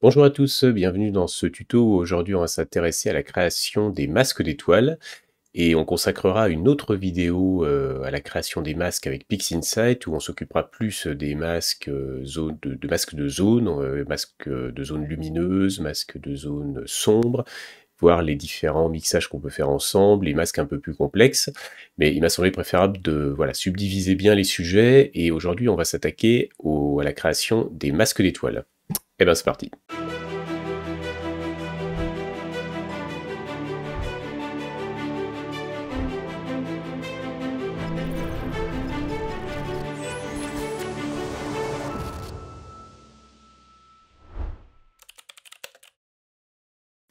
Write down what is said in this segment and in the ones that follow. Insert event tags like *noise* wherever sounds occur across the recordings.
Bonjour à tous, bienvenue dans ce tuto aujourd'hui on va s'intéresser à la création des masques d'étoiles et on consacrera une autre vidéo euh, à la création des masques avec PixInsight où on s'occupera plus des masques euh, de, masques de zone, euh, masques de zone lumineuse, masques de zone sombres voir les différents mixages qu'on peut faire ensemble, les masques un peu plus complexes, mais il m'a semblé préférable de voilà, subdiviser bien les sujets, et aujourd'hui on va s'attaquer à la création des masques d'étoiles. Et eh bien c'est parti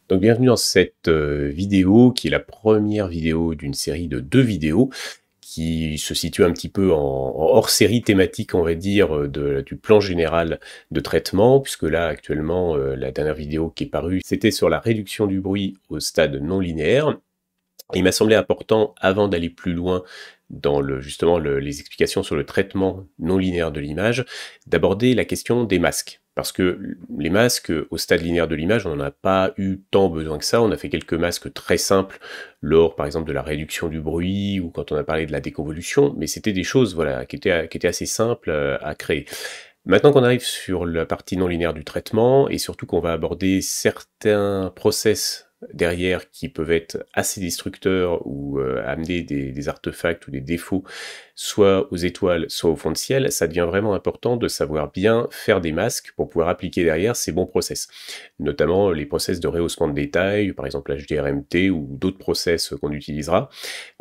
Donc bienvenue dans cette euh, vidéo qui est la première vidéo d'une série de deux vidéos qui se situe un petit peu en, hors série thématique, on va dire, euh, du plan général de traitement, puisque là, actuellement, euh, la dernière vidéo qui est parue, c'était sur la réduction du bruit au stade non linéaire. il m'a semblé important, avant d'aller plus loin dans le, justement les explications sur le traitement non linéaire de l'image, d'aborder la question des masques. Parce que les masques, au stade linéaire de l'image, on n'en a pas eu tant besoin que ça. On a fait quelques masques très simples lors, par exemple, de la réduction du bruit ou quand on a parlé de la déconvolution, mais c'était des choses voilà, qui, étaient, qui assez simples euh, à créer. Maintenant qu'on arrive sur la partie non linéaire du traitement et surtout qu'on va aborder certains process derrière qui peuvent être assez destructeurs ou euh, amener des, artefacts ou des défauts soit aux étoiles, soit au fond de ciel, ça devient vraiment important de savoir bien faire des masques pour pouvoir appliquer derrière ces bons process. Notamment euh, les process de rehaussement de détails, par exemple HDRMT ou d'autres process qu'on utilisera.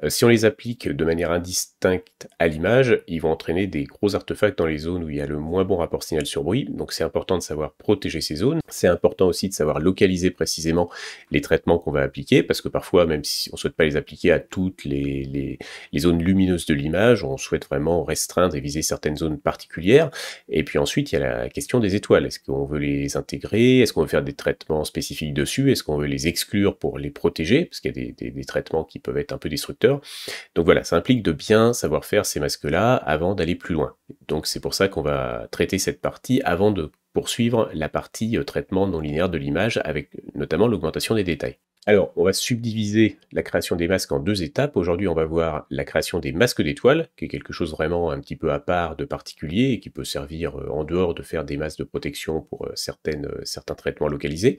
Euh, si on les applique de manière indistincte à l'image, ils vont entraîner des gros artefacts dans les zones où il y a le moins bon rapport signal sur bruit. Donc c'est important de savoir protéger ces zones. C'est important aussi de savoir localiser précisément les traitements qu'on va appliquer, parce que parfois, même si on ne souhaite pas les appliquer à toutes les, zones lumineuses de l'image, on souhaite vraiment restreindre et viser certaines zones particulières. Et puis ensuite, il y a la question des étoiles. Est-ce qu'on veut les intégrer Est-ce qu'on veut faire des traitements spécifiques dessus Est-ce qu'on veut les exclure pour les protéger Parce qu'il y a des, des traitements qui peuvent être un peu destructeurs. Donc voilà, ça implique de bien savoir faire ces masques-là avant d'aller plus loin. Donc c'est pour ça qu'on va traiter cette partie avant de poursuivre la partie euh, traitement non linéaire de l'image avec notamment l'augmentation des détails. Alors, on va subdiviser la création des masques en deux étapes. Aujourd'hui, on va voir la création des masques d'étoiles, qui est quelque chose vraiment un petit peu à part de particulier et qui peut servir euh, en dehors de faire des masques de protection pour euh, certaines, certains traitements localisés.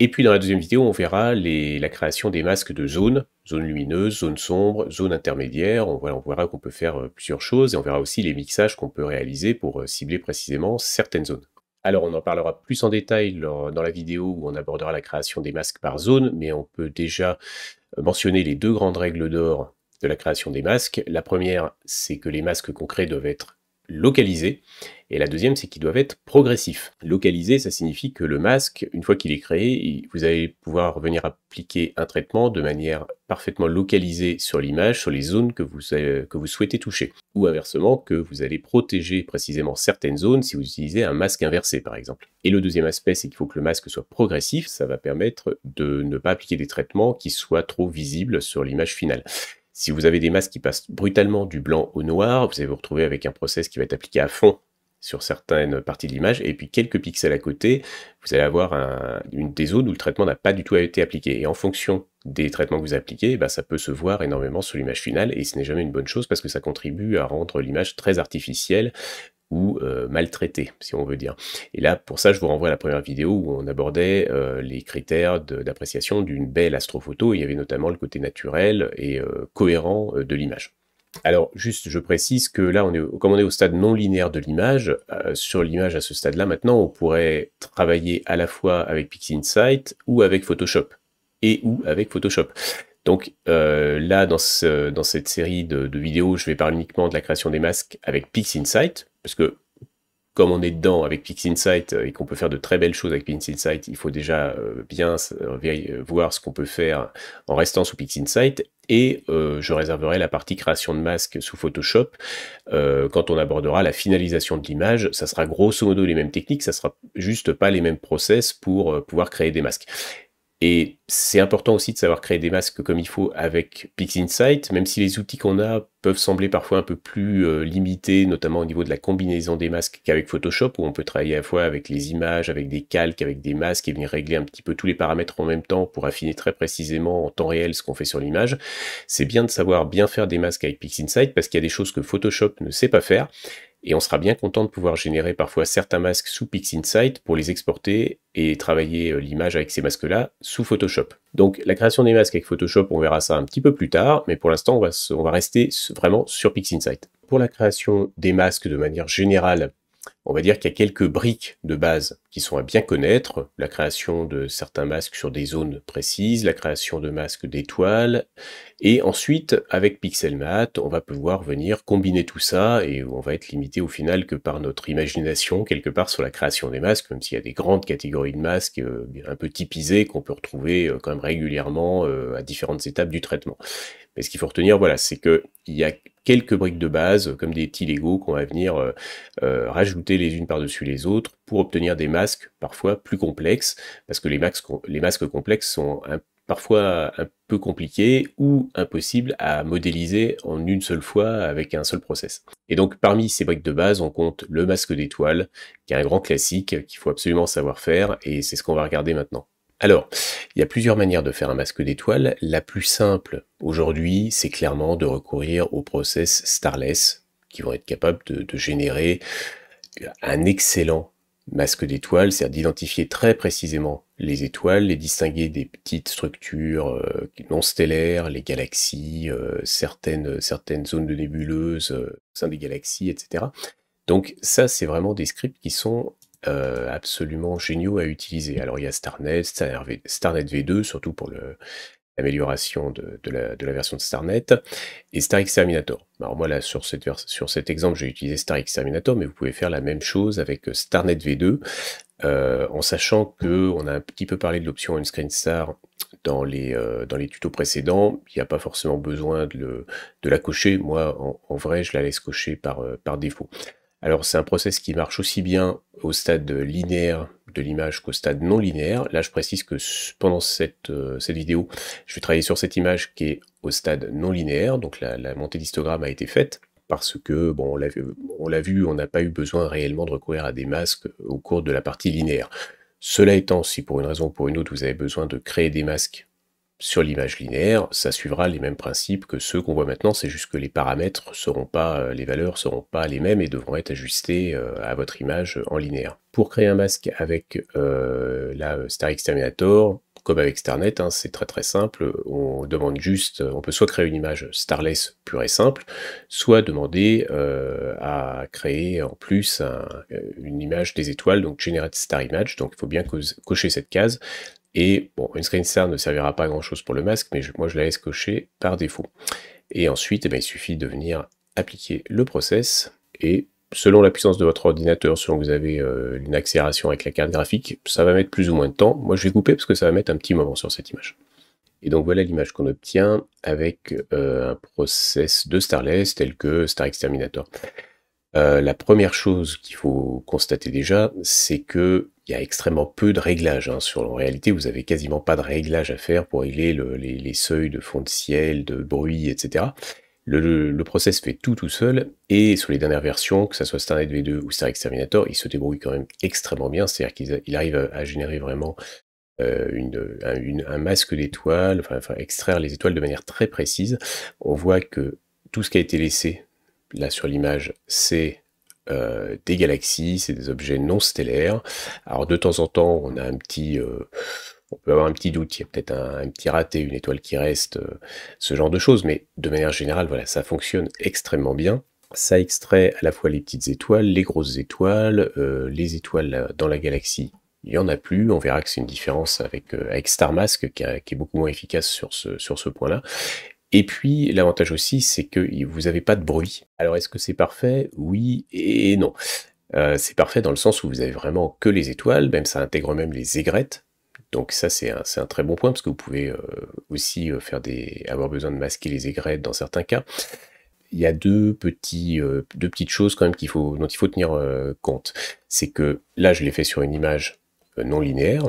Et puis, dans la deuxième vidéo, on verra les, la création des masques de zones, zones lumineuses, zones sombres, zones intermédiaires. on verra qu'on peut faire plusieurs choses et on verra aussi les mixages qu'on peut réaliser pour cibler précisément certaines zones. Alors, on en parlera plus en détail dans la vidéo où on abordera la création des masques par zone, mais on peut déjà euh, mentionner les deux grandes règles d'or de la création des masques. La première, c'est que les masques concrets doivent être localisés. Et la deuxième, c'est qu'ils doivent être progressifs. Localiser, ça signifie que le masque, une fois qu'il est créé, vous allez pouvoir venir appliquer un traitement de manière parfaitement localisée sur l'image, sur les zones que vous, euh, que vous souhaitez toucher. Ou inversement, que vous allez protéger précisément certaines zones si vous utilisez un masque inversé, par exemple. Et le deuxième aspect, c'est qu'il faut que le masque soit progressif. Ça va permettre de ne pas appliquer des traitements qui soient trop visibles sur l'image finale. Si vous avez des masses qui passent brutalement du blanc au noir, vous allez vous retrouver avec un process qui va être appliqué à fond sur certaines parties de l'image, et puis quelques pixels à côté, vous allez avoir une des zones où le traitement n'a pas du tout été appliqué. Et en fonction des traitements que vous appliquez, eh ben, ça peut se voir énormément sur l'image finale, et ce n'est jamais une bonne chose parce que ça contribue à rendre l'image très artificielle, ou euh, maltraité, si on veut dire. Et là, pour ça, je vous renvoie à la première vidéo où on abordait euh, les critères d'appréciation d'une belle astrophoto. Il y avait notamment le côté naturel et euh, cohérent de l'image. Alors, juste, je précise que là, on est, comme on est au stade non linéaire de l'image, sur l'image à ce stade-là, maintenant, on pourrait travailler à la fois avec PixInsight ou avec Photoshop et ou avec Photoshop. Donc euh, là, dans, cette série de, vidéos, je vais parler uniquement de la création des masques avec PixInsight, parce que comme on est dedans avec PixInsight euh, et qu'on peut faire de très belles choses avec PixInsight, il faut déjà euh, bien voir ce qu'on peut faire en restant sous PixInsight. Et je réserverai la partie création de masques sous Photoshop. quand on abordera la finalisation de l'image, ça sera grosso modo les mêmes techniques, ça sera juste pas les mêmes process pour pouvoir créer des masques. Et c'est important aussi de savoir créer des masques comme il faut avec PixInsight, même si les outils qu'on a peuvent sembler parfois un peu plus euh, limités, notamment au niveau de la combinaison des masques qu'avec Photoshop, où on peut travailler à la fois avec les images, avec des calques, avec des masques, et venir régler un petit peu tous les paramètres en même temps pour affiner très précisément en temps réel ce qu'on fait sur l'image. C'est bien de savoir bien faire des masques avec PixInsight, parce qu'il y a des choses que Photoshop ne sait pas faire, et on sera bien content de pouvoir générer parfois certains masques sous PixInsight pour les exporter et travailler euh, l'image avec ces masques-là sous Photoshop. Donc la création des masques avec Photoshop, on verra ça un petit peu plus tard, mais pour l'instant, on va, on va rester vraiment sur PixInsight. Pour la création des masques de manière générale, on va dire qu'il y a quelques briques de base qui sont à bien connaître, la création de certains masques sur des zones précises, la création de masques d'étoiles, et ensuite avec Pixelmat, on va pouvoir venir combiner tout ça et on va être limité au final que par notre imagination quelque part sur la création des masques, même s'il y a des grandes catégories de masques euh, un peu typisées qu'on peut retrouver euh, quand même régulièrement euh, à différentes étapes du traitement. Mais ce qu'il faut retenir, voilà, c'est il y a quelques briques de base, comme des petits Lego qu'on va venir rajouter les unes par-dessus les autres pour obtenir des masques parfois plus complexes, parce que les masques, les masques complexes sont parfois un peu compliqués ou impossibles à modéliser en une seule fois avec un seul process. Et donc parmi ces briques de base, on compte le masque d'étoile, qui est un grand classique qu'il faut absolument savoir faire, et c'est ce qu'on va regarder maintenant. Alors, il y a plusieurs manières de faire un masque d'étoile. La plus simple aujourd'hui, c'est clairement de recourir au process starless, qui vont être capables de générer un excellent masque d'étoiles, c'est-à-dire d'identifier très précisément les étoiles, les distinguer des petites structures euh, non stellaires, les galaxies, euh, certaines, certaines zones de nébuleuses euh, des galaxies, etc. Donc ça, c'est vraiment des scripts qui sont absolument géniaux à utiliser. Alors il y a StarNet, StarNet V2, surtout pour le, amélioration de, la, version de StarNet, et Star Exterminator. Alors moi là, sur, sur cet exemple, j'ai utilisé Star Exterminator, mais vous pouvez faire la même chose avec euh, StarNet V2, euh, en sachant que on a un petit peu parlé de l'option UnScreenStar star euh, dans les, tutos précédents, il n'y a pas forcément besoin de, la cocher. Moi, en, vrai, je la laisse cocher par défaut. Alors c'est un process qui marche aussi bien au stade linéaire de l'image qu'au stade non linéaire. Là, je précise que pendant euh, cette, vidéo, je vais travailler sur cette image qui est au stade non linéaire, donc la, la montée d'histogramme a été faite parce que, bon, on l'a vu, on n'a pas eu besoin réellement de recourir à des masques au cours de la partie linéaire. Cela étant, si pour une raison ou pour une autre, vous avez besoin de créer des masques sur l'image linéaire, ça suivra les mêmes principes que ceux qu'on voit maintenant, c'est juste que les paramètres seront pas, euh, les valeurs seront pas les mêmes et devront être ajustées euh, à votre image en linéaire. Pour créer un masque avec euh, la Star Exterminator, comme avec Starnet, hein, c'est très très simple. On demande juste, on peut soit créer une image starless pure et simple, soit demander à créer en plus une image des étoiles, donc Generate Star Image. Donc il faut bien cocher cette case. Et bon, une screen ne servira pas à grand chose pour le masque, mais moi je la laisse cocher par défaut. Et ensuite, eh ben, il suffit de venir appliquer le process et selon la puissance de votre ordinateur, selon que vous avez euh, une accélération avec la carte graphique, ça va mettre plus ou moins de temps. Moi je vais couper parce que ça va mettre un petit moment sur cette image. Et donc voilà l'image qu'on obtient avec euh, un process de Starless tel que Star Exterminator. Euh, la première chose qu'il faut constater déjà, c'est que il y a extrêmement peu de réglages. Hein, sur en réalité, vous avez quasiment pas de réglages à faire pour régler les, seuils de fond de ciel, de bruit, etc. Le, process fait tout tout seul et sur les dernières versions, que ce soit Starnet V2 ou Star Exterminator, il se débrouille quand même extrêmement bien. C'est-à-dire qu'il arrive à, générer vraiment euh, un, masque d'étoiles, enfin extraire les étoiles de manière très précise. On voit que tout ce qui a été laissé là sur l'image, c'est euh, des galaxies, c'est des objets non stellaires. Alors de temps en temps, on a un petit, euh, on peut avoir un petit doute, il y a peut-être un, petit raté, une étoile qui reste, euh, ce genre de choses. Mais de manière générale, voilà, ça fonctionne extrêmement bien. Ça extrait à la fois les petites étoiles, les grosses étoiles, les étoiles dans la galaxie. Il n'y en a plus, on verra que c'est une différence avec, avec Star Mask qui, est beaucoup moins efficace sur ce, sur ce point-là. Et puis, l'avantage aussi, c'est que vous n'avez pas de bruit. Alors, est-ce que c'est parfait Oui et non. Euh, c'est parfait dans le sens où vous avez vraiment que les étoiles, même ça intègre même les aigrettes. Donc ça, c'est un, très bon point, parce que vous pouvez euh, aussi euh, faire des, avoir besoin de masquer les aigrettes dans certains cas. Il y a deux, petits, deux petites choses quand même qu'il faut, dont il faut tenir compte. C'est que là, je l'ai fait sur une image non linéaire,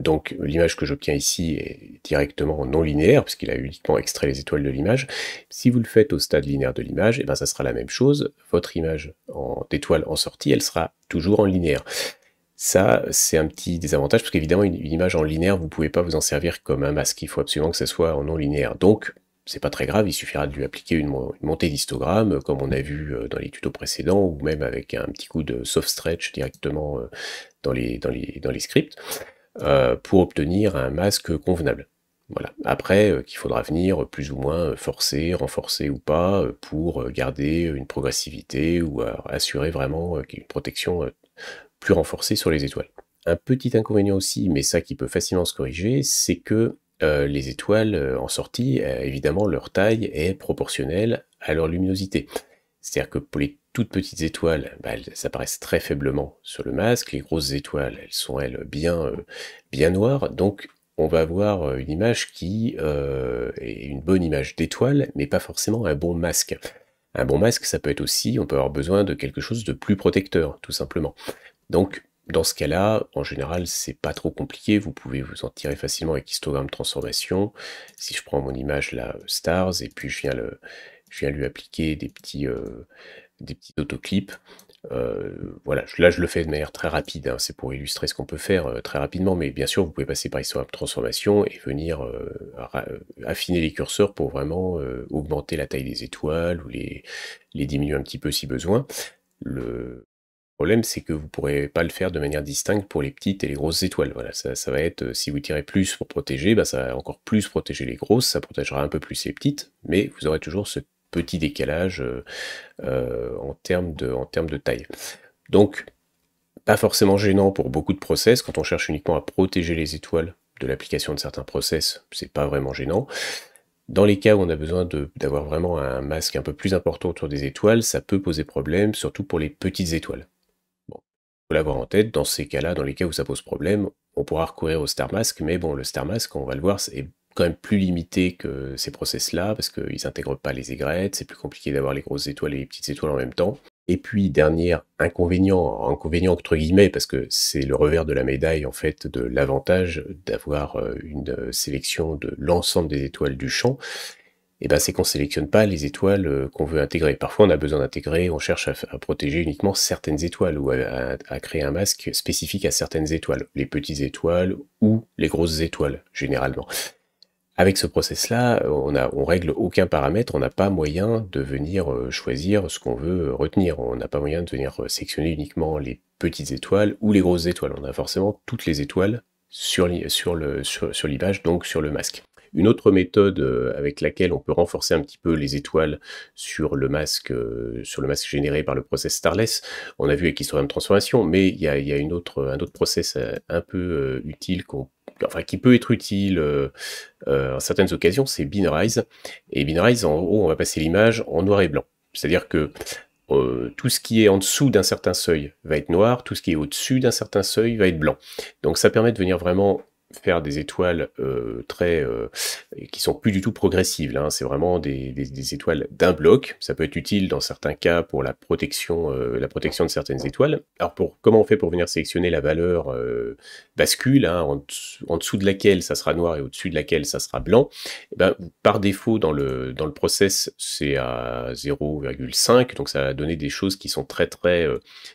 donc l'image que j'obtiens ici est directement non linéaire, puisqu'il a uniquement extrait les étoiles de l'image. Si vous le faites au stade linéaire de l'image, et eh ben ça sera la même chose. Votre image d'étoile en sortie, elle sera toujours en linéaire. Ça, c'est un petit désavantage, parce qu'évidemment, une, image en linéaire, vous ne pouvez pas vous en servir comme un masque. Il faut absolument que ça soit en non linéaire. Donc, c'est pas très grave, il suffira de lui appliquer une, montée d'histogramme, comme on a vu euh, dans les tutos précédents, ou même avec un petit coup de soft stretch directement euh, dans les scripts. Euh, pour obtenir un masque convenable. Voilà. Après, euh, qu'il faudra venir plus ou moins euh, forcer, renforcer ou pas, pour garder une progressivité ou assurer vraiment une protection plus renforcée sur les étoiles. Un petit inconvénient aussi, mais ça qui peut facilement se corriger, c'est que les étoiles en sortie, évidemment, leur taille est proportionnelle à leur luminosité. C'est-à-dire que pour les toutes petites étoiles, bah, elles apparaissent très faiblement sur le masque. Les grosses étoiles, elles sont elles bien, euh, bien noires. Donc on va avoir euh, une image qui euh, est une bonne image d'étoile, mais pas forcément un bon masque. Un bon masque, ça peut être aussi, on peut avoir besoin de quelque chose de plus protecteur, tout simplement. Donc, dans ce cas-là, en général, c'est pas trop compliqué. Vous pouvez vous en tirer facilement avec histogramme transformation. Si je prends mon image là, stars, et puis je viens, le, je viens lui appliquer des petits, des petits autoclips. Euh, voilà, là je le fais de manière très rapide, hein. c'est pour illustrer ce qu'on peut faire euh, très rapidement, mais bien sûr vous pouvez passer par histoire de transformation et venir euh, affiner les curseurs pour vraiment augmenter la taille des étoiles ou les, diminuer un petit peu si besoin. Le problème c'est que vous ne pourrez pas le faire de manière distincte pour les petites et les grosses étoiles. Voilà, ça, ça va être si vous tirez plus pour protéger, bah, ça va encore plus protéger les grosses, ça protégera un peu plus les petites, mais vous aurez toujours ce petit décalage euh, euh, en termes de, taille. Donc, pas forcément gênant pour beaucoup de process. Quand on cherche uniquement à protéger les étoiles de l'application de certains process, c'est pas vraiment gênant. Dans les cas où on a besoin d'avoir vraiment un masque un peu plus important autour des étoiles, ça peut poser problème, surtout pour les petites étoiles. Bon, faut l'avoir en tête, dans ces cas-là, dans les cas où ça pose problème, on pourra recourir au Star Mask, mais bon, le Star Mask, on va le voir, c'est quand même plus limité que ces process-là, parce qu'ils n'intègrent pas les aigrettes, c'est plus compliqué d'avoir les grosses étoiles et les petites étoiles en même temps. Et puis, dernier inconvénient, inconvénient entre guillemets, parce que c'est le revers de la médaille, en fait, de l'avantage d'avoir euh, une euh, sélection de l'ensemble des étoiles du champ, et eh ben, c'est qu'on sélectionne pas les étoiles euh, qu'on veut intégrer. Parfois, on a besoin d'intégrer, on cherche à, protéger uniquement certaines étoiles ou à, créer un masque spécifique à certaines étoiles, les petites étoiles ou les grosses étoiles, généralement. Avec ce process-là, on, règle aucun paramètre, on n'a pas moyen de venir euh, choisir ce qu'on veut retenir. On n'a pas moyen de venir euh, sectionner uniquement les petites étoiles ou les grosses étoiles. On a forcément toutes les étoiles sur l'image, donc sur le masque. Une autre méthode euh, avec laquelle on peut renforcer un petit peu les étoiles sur le masque, euh, sur le masque généré par le process Starless, on a vu avec une Transformation, mais il y a, une autre, un autre process euh, un peu utile qu'on enfin qui peut être utile en certaines occasions, c'est Binarize. Et Binarize, en haut, on va passer l'image en noir et blanc. C'est-à-dire que tout ce qui est en dessous d'un certain seuil va être noir, tout ce qui est au-dessus d'un certain seuil va être blanc. Donc ça permet de venir vraiment faire des étoiles euh, très euh, qui sont plus du tout progressives. Hein. C'est vraiment des, étoiles d'un bloc. Ça peut être utile dans certains cas pour la protection, euh, la protection de certaines étoiles. Alors pour comment on fait pour venir sélectionner la valeur bascule hein, en, dessous de laquelle ça sera noir et au-dessus de laquelle ça sera blanc eh ben, Par défaut dans le dans le process c'est à 0,5 donc ça va donner des choses qui sont très très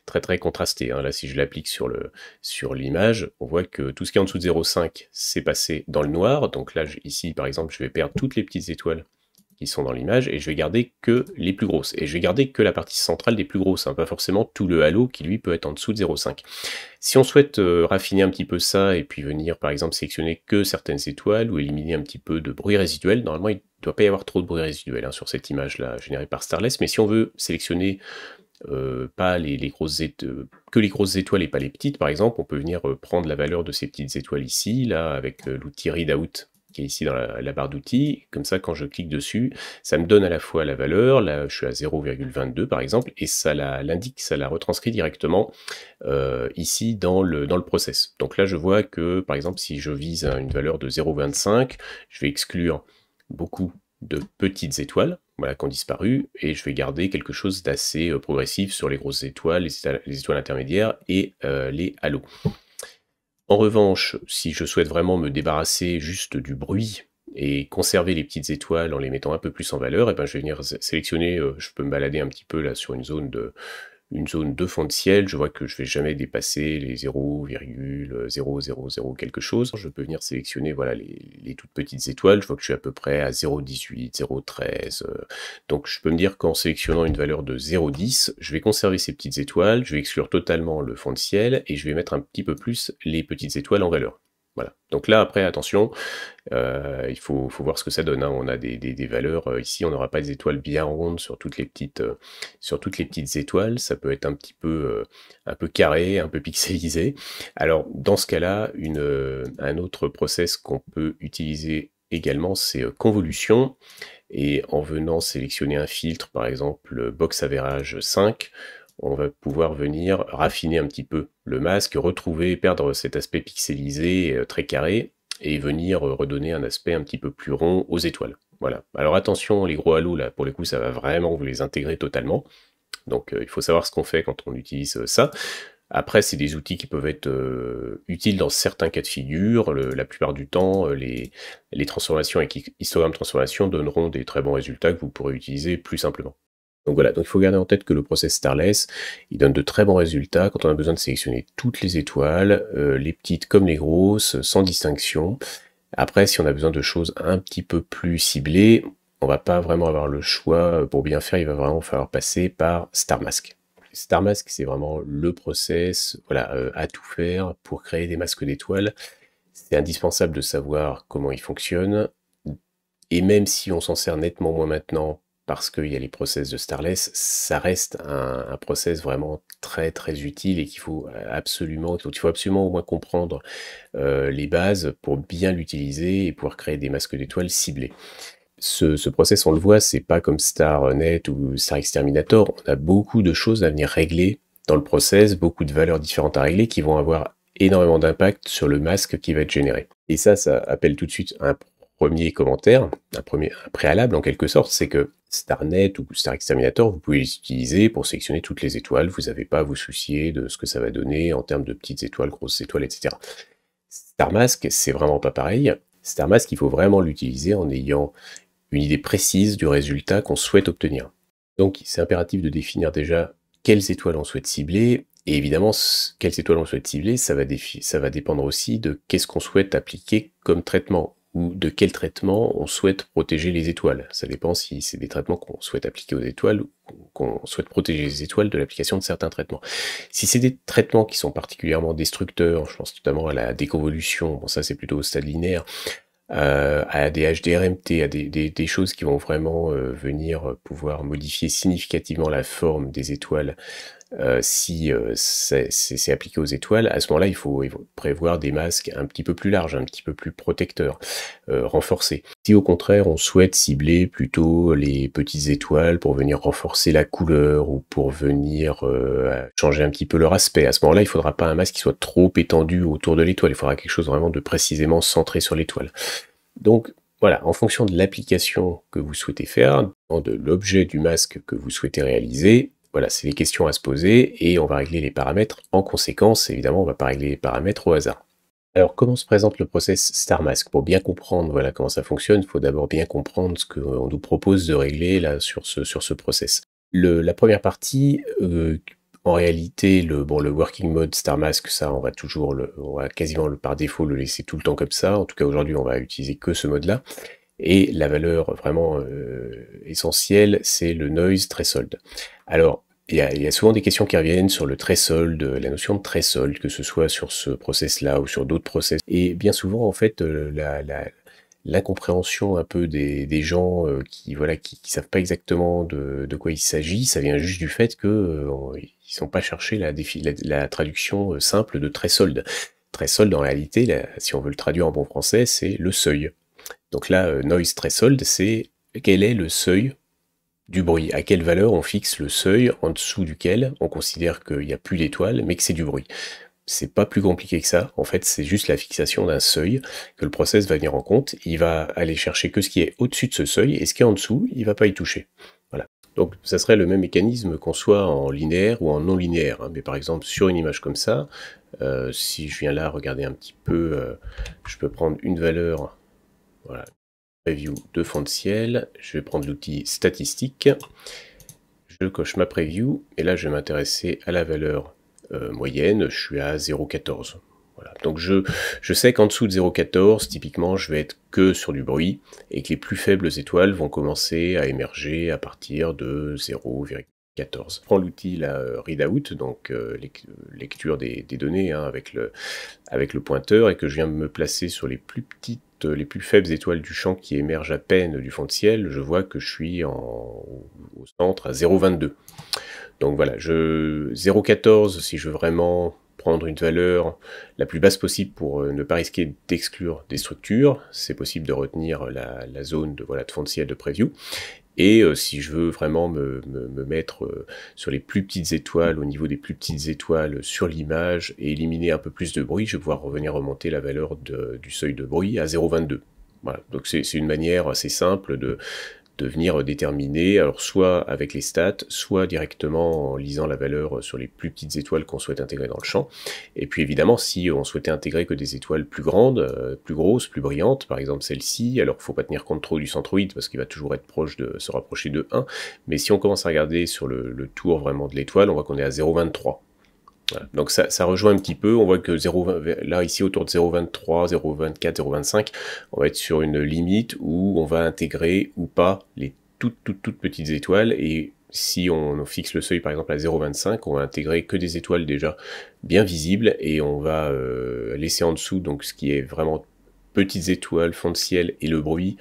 très très contrastées. Hein. Là si je l'applique sur le sur l'image on voit que tout ce qui est en dessous de 0,5 s'est passé dans le noir. Donc là, ici, par exemple, je vais perdre toutes les petites étoiles qui sont dans l'image et je vais garder que les plus grosses. Et je vais garder que la partie centrale des plus grosses, hein, pas forcément tout le halo qui, lui, peut être en dessous de 0,5. Si on souhaite euh, raffiner un petit peu ça et puis venir, par exemple, sélectionner que certaines étoiles ou éliminer un petit peu de bruit résiduel, normalement, il ne doit pas y avoir trop de bruit résiduel hein, sur cette image-là générée par Starless. Mais si on veut sélectionner euh, pas les, grosses euh, que les grosses étoiles et pas les petites, par exemple, on peut venir euh, prendre la valeur de ces petites étoiles ici, là, avec l'outil Readout qui est ici dans la, barre d'outils. Comme ça, quand je clique dessus, ça me donne à la fois la valeur, là je suis à 0,22 par exemple, et ça l'indique, ça la retranscrit directement ici dans le, dans le process. Donc là, je vois que, par exemple, si je vise une valeur de 0,25, je vais exclure beaucoup de petites étoiles, voilà, qui ont disparu, et je vais garder quelque chose d'assez euh, progressif sur les grosses étoiles, les étoiles, intermédiaires et euh, les halos. En revanche, si je souhaite vraiment me débarrasser juste du bruit et conserver les petites étoiles en les mettant un peu plus en valeur, et eh ben je vais venir sélectionner, euh, je peux me balader un petit peu là sur une zone de une zone de fond de ciel, je vois que je vais jamais dépasser les 0,000 euh, quelque chose. Je peux venir sélectionner voilà, les, les, toutes petites étoiles, je vois que je suis à peu près à 0,18, 0,13. Euh. Donc je peux me dire qu'en sélectionnant une valeur de 0,10, je vais conserver ces petites étoiles, je vais exclure totalement le fond de ciel et je vais mettre un petit peu plus les petites étoiles en valeur. Donc là, après, attention, euh, il faut, voir ce que ça donne. Hein. On a des, valeurs. Euh, ici, on n'aura pas des étoiles bien rondes sur toutes les petites, euh, étoiles. Ça peut être un petit peu, un peu carré, un peu *laughs* pixelisé. Alors, dans ce cas-là, un autre process qu'on peut utiliser également, c'est convolution. Et en venant sélectionner un filtre, par exemple, box average 5, on va pouvoir venir raffiner un petit peu le masque, retrouver, perdre cet aspect pixelisé euh, très carré et venir euh, redonner un aspect un petit peu plus rond aux étoiles. Voilà. Alors attention, les gros halos, là, pour les coups, ça va vraiment vous les intégrer totalement. Donc euh, il faut savoir ce qu'on fait quand on utilise ça. Après, c'est des outils qui peuvent être utiles dans certains cas de figure. la plupart du temps, les, les transformations avec histogrammes transformation donneront des très bons résultats que vous pourrez utiliser plus simplement. Donc voilà, donc il faut garder en tête que le process Starless, il donne de très bons résultats quand on a besoin de sélectionner toutes les étoiles, euh, les petites comme les grosses, sans distinction. Après, si on a besoin de choses un petit peu plus ciblées, on va pas vraiment avoir le choix. Pour bien faire, il va vraiment falloir passer par StarMask. StarMask, c'est vraiment le process voilà, euh, à tout faire pour créer des masques d'étoiles. C'est indispensable de savoir comment il fonctionne. Et même si on s'en sert nettement moins maintenant parce qu'il y a les process de Starless, ça reste un, process vraiment très très utile et qu'il faut euh, absolument, il faut absolument au moins comprendre euh, les bases pour bien l'utiliser et pouvoir créer des masques d'étoiles ciblés. Ce, ce, process, on le voit, c'est pas comme StarNet ou Star Exterminator. On a beaucoup de choses à venir régler dans le process, beaucoup de valeurs différentes à régler qui vont avoir énormément d'impact sur le masque qui va être généré. Et ça, ça appelle tout de suite un premier commentaire, un, premier, préalable en quelque sorte, c'est que StarNet ou Star Exterminator, vous pouvez les utiliser pour sélectionner toutes les étoiles. Vous n'avez pas à vous soucier de ce que ça va donner en termes de petites étoiles, grosses étoiles, etc. StarMask, c'est vraiment pas pareil. StarMask, il faut vraiment l'utiliser en ayant une idée précise du résultat qu'on souhaite obtenir. Donc, c'est impératif de définir déjà quelles étoiles on souhaite cibler. Et évidemment, quelles étoiles on souhaite cibler, ça va, ça va dépendre aussi de qu'est-ce qu'on souhaite appliquer comme traitement ou de quel traitement on souhaite protéger les étoiles. Ça dépend si c'est des traitements qu'on souhaite appliquer aux étoiles ou qu'on souhaite protéger les étoiles de l'application de certains traitements. Si c'est des traitements qui sont particulièrement destructeurs, je pense notamment à la déconvolution, bon ça c'est plutôt au stade linéaire, euh, à des HDRMT, à des, choses qui vont vraiment euh, venir pouvoir modifier significativement la forme des étoiles euh, si euh, c'est appliqué aux étoiles, à ce moment-là, il, faut, prévoir des masques un petit peu plus larges, un petit peu plus protecteurs, euh, renforcés. Si au contraire, on souhaite cibler plutôt les petites étoiles pour venir renforcer la couleur ou pour venir changer un petit peu leur aspect, à ce moment-là, il ne faudra pas un masque qui soit trop étendu autour de l'étoile. Il faudra quelque chose vraiment de précisément centré sur l'étoile. Donc, voilà, en fonction de l'application que vous souhaitez faire, de l'objet du masque que vous souhaitez réaliser, voilà, c'est les questions à se poser et on va régler les paramètres en conséquence. Évidemment, on ne va pas régler les paramètres au hasard. Alors, comment se présente le process StarMask Pour bien comprendre voilà, comment ça fonctionne, il faut d'abord bien comprendre ce qu'on euh, nous propose de régler là, sur, ce, sur ce process. la première partie, euh, en réalité, le, bon, le working mode StarMask, ça, on va toujours, le, on va quasiment par défaut le laisser tout le temps comme ça. En tout cas, aujourd'hui, on va utiliser que ce mode-là. Et la valeur vraiment euh, essentielle, c'est le noise très solde. Alors, il y, a, souvent des questions qui reviennent sur le très solde, la notion de très solde, que ce soit sur ce process-là ou sur d'autres process. Et bien souvent, en fait, euh, la, l'incompréhension un peu des, gens euh, qui voilà qui, savent pas exactement de, quoi il s'agit, ça vient juste du fait qu'ils n'ont sont pas cherché la, la, traduction simple de très solde. Très solde en réalité, si on veut le traduire en bon français, c'est le seuil. Donc là, euh, noise threshold, c'est quel est le seuil du bruit, à quelle valeur on fixe le seuil en dessous duquel on considère qu'il n'y a plus d'étoiles, mais que c'est du bruit. C'est pas plus compliqué que ça, en fait c'est juste la fixation d'un seuil que le process va venir en compte, il va aller chercher que ce qui est au-dessus de ce seuil, et ce qui est en dessous, il va pas y toucher. Voilà. Donc ça serait le même mécanisme qu'on soit en linéaire ou en non linéaire. Hein. Mais par exemple sur une image comme ça, euh, si je viens là regarder un petit peu, euh, je peux prendre une valeur voilà, preview de fond de ciel. Je vais prendre l'outil statistique. Je coche ma preview et là je vais m'intéresser à la valeur euh, moyenne. Je suis à 0,14. Voilà. Donc je, je sais qu'en dessous de 0,14, typiquement, je vais être que sur du bruit et que les plus faibles étoiles vont commencer à émerger à partir de 0,14. Je prends l'outil la euh, readout, donc euh, lecture des, données hein, avec, le, avec le pointeur, et que je viens me placer sur les plus petites les plus faibles étoiles du champ qui émergent à peine du fond de ciel, je vois que je suis au centre à 0,22. Donc voilà, je 0,14 si je veux vraiment prendre une valeur la plus basse possible pour euh, ne pas risquer d'exclure des structures. C'est possible de retenir la, la, zone de, voilà, de fond de ciel de preview. Et euh, si je veux vraiment me, mettre euh, sur les plus petites étoiles, au niveau des plus petites étoiles sur l'image et éliminer un peu plus de bruit, je vais pouvoir revenir remonter la valeur du seuil de bruit à 0,22. Voilà. Donc c'est une manière assez simple de, de venir euh, déterminer, alors soit avec les stats, soit directement en lisant la valeur euh, sur les plus petites étoiles qu'on souhaite intégrer dans le champ. Et puis évidemment, si on souhaitait intégrer que des étoiles plus grandes, euh, plus grosses, plus brillantes, par exemple celle-ci, alors faut pas tenir compte trop du centroïde parce qu'il va toujours être proche de se rapprocher de 1, mais si on commence à regarder sur le, le tour vraiment de l'étoile, on voit qu'on est à 0,23. Donc ça, rejoint un petit peu, on voit que là ici autour de 0,23, 0,24, 0,25, on va être sur une limite où on va intégrer ou pas les toutes, toutes, toutes petites étoiles et si on fixe le seuil par exemple à 0,25, on va intégrer que des étoiles déjà bien visibles et on va euh, laisser en dessous donc ce qui est vraiment petites étoiles, fond de ciel et le bruit,